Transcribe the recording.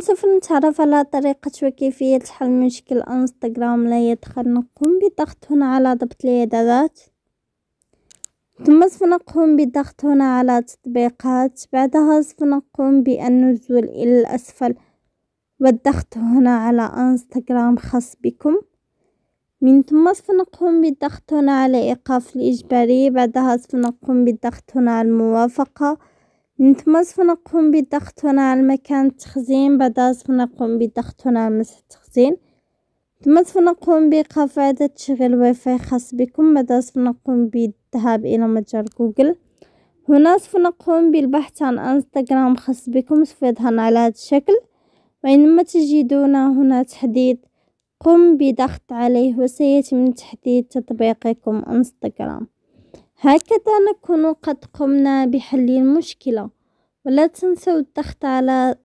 سوف نتعرف على طريقة وكيفية حل مشكل انستغرام لا يدخل نقوم بالضغط هنا على ضبط الاعدادات ثم سوف نقوم بالضغط هنا على تطبيقات بعدها سوف نقوم بالنزول الى الاسفل والضغط هنا على انستغرام خاص بكم من ثم سوف نقوم بالضغط هنا على ايقاف الاجباري بعدها سوف نقوم بالضغط هنا على الموافقة نتمس فنقوم بالضغط هنا على مكان التخزين بعدها فنقوم بالضغط هنا على مسح التخزين ثم فنقوم بإيقاف إعادة تشغيل واي فاي خاص بكم بعدها فنقوم بالذهاب إلى متجر جوجل هنا فنقوم بالبحث عن انستغرام خاص بكم سوف يظهر على هذا الشكل وعندما تجدون هنا تحديد قم بضغط عليه وسيتم تحديد تطبيقكم انستغرام هكذا نكون قد قمنا بحل المشكلة، ولا تنسوا الضغط على